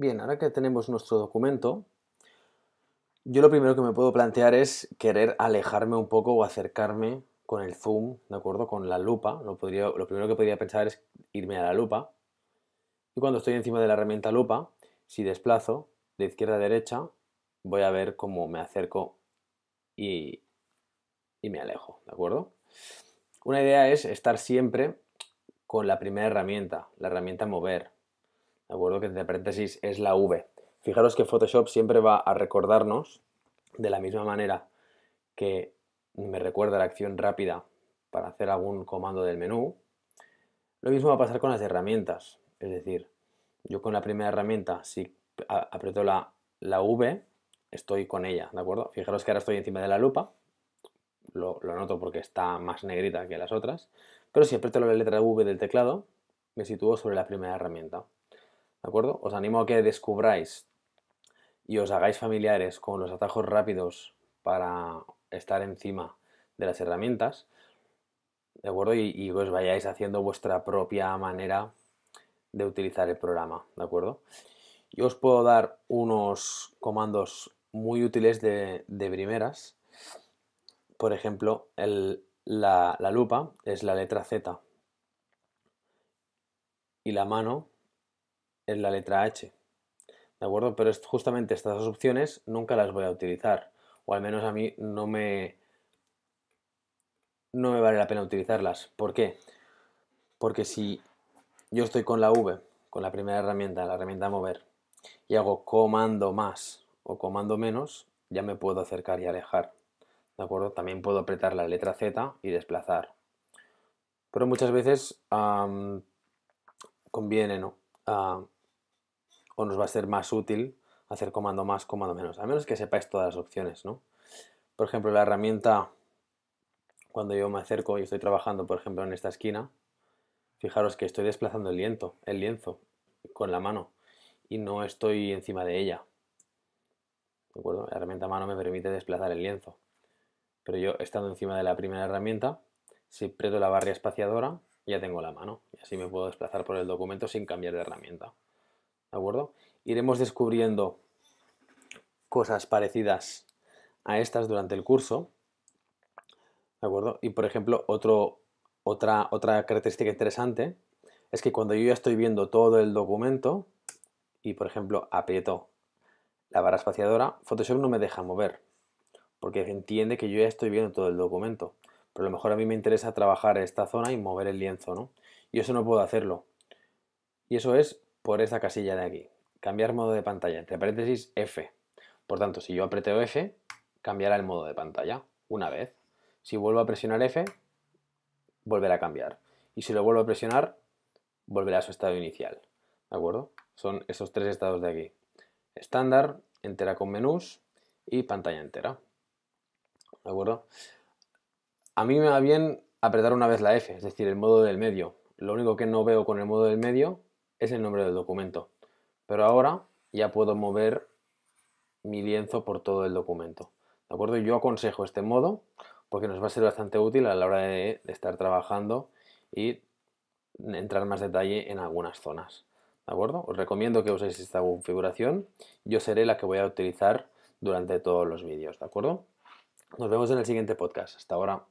Bien, ahora que tenemos nuestro documento, yo lo primero que me puedo plantear es querer alejarme un poco o acercarme con el zoom, ¿de acuerdo? Con la lupa. Lo, primero que podría pensar es irme a la lupa. Y cuando estoy encima de la herramienta lupa, si desplazo de izquierda a derecha, voy a ver cómo me acerco y, y me alejo, ¿de acuerdo? Una idea es estar siempre con la primera herramienta, la herramienta mover, ¿de acuerdo? Que entre paréntesis es la V. Fijaros que Photoshop siempre va a recordarnos, de la misma manera que me recuerda la acción rápida para hacer algún comando del menú, lo mismo va a pasar con las herramientas. Es decir, yo con la primera herramienta, si aprieto la, V, estoy con ella, ¿de acuerdo? Fijaros que ahora estoy encima de la lupa, lo, lo, noto porque está más negrita que las otras, pero si aprieto la letra V del teclado, me sitúo sobre la primera herramienta. ¿De acuerdo? Os animo a que descubráis y os hagáis familiares con los atajos rápidos para estar encima de las herramientas, ¿de acuerdo? Y, os vayáis haciendo vuestra propia manera de utilizar el programa, ¿de acuerdo? Yo os puedo dar unos comandos muy útiles de, primeras. Por ejemplo, la, la lupa es la letra Z y la mano la letra H. ¿De acuerdo? Pero justamente estas dos opciones nunca las voy a utilizar. O al menos a mí no me, no me vale la pena utilizarlas. ¿Por qué? Porque si yo estoy con la V, con la primera herramienta, la herramienta mover, y hago comando más o comando menos, ya me puedo acercar y alejar. ¿De acuerdo? También puedo apretar la letra Z y desplazar. Pero muchas veces conviene ¿no? Ah, nos va a ser más útil hacer comando más, comando menos, a menos que sepáis todas las opciones, Por ejemplo, la herramienta, cuando yo me acerco y estoy trabajando, por ejemplo, en esta esquina, fijaros que estoy desplazando el lienzo, el lienzo con la mano y no estoy encima de ella. La herramienta mano me permite desplazar el lienzo. Pero yo estando encima de la primera herramienta, si preto la barra espaciadora, ya tengo la mano y así me puedo desplazar por el documento sin cambiar de herramienta. ¿de acuerdo? Iremos descubriendo cosas parecidas a estas durante el curso, ¿de acuerdo? Y por ejemplo, otro, otra, otra característica interesante es que cuando yo ya estoy viendo todo el documento y por ejemplo aprieto la barra espaciadora, Photoshop no me deja mover porque entiende que yo ya estoy viendo todo el documento. Pero a lo mejor a mí me interesa trabajar esta zona y mover el lienzo, ¿no? Y eso no puedo hacerlo. Y eso es por esta casilla de aquí. Cambiar modo de pantalla, entre paréntesis F. Por tanto, si yo apreteo F, cambiará el modo de pantalla una vez. Si vuelvo a presionar F, volverá a cambiar. Y si lo vuelvo a presionar, volverá a su estado inicial. ¿De acuerdo? Son esos tres estados de aquí. Estándar, entera con menús y pantalla entera. ¿De acuerdo? A mí me va bien apretar una vez la F, es decir, el modo del medio. Lo único que no veo con el modo del medio es el nombre del documento. Pero ahora ya puedo mover mi lienzo por todo el documento. ¿De acuerdo? Yo aconsejo este modo porque nos va a ser bastante útil a la hora de estar trabajando y entrar más detalle en algunas zonas. ¿De acuerdo? Os recomiendo que uséis esta configuración. Yo seré la que voy a utilizar durante todos los vídeos. ¿De acuerdo? Nos vemos en el siguiente podcast. Hasta ahora.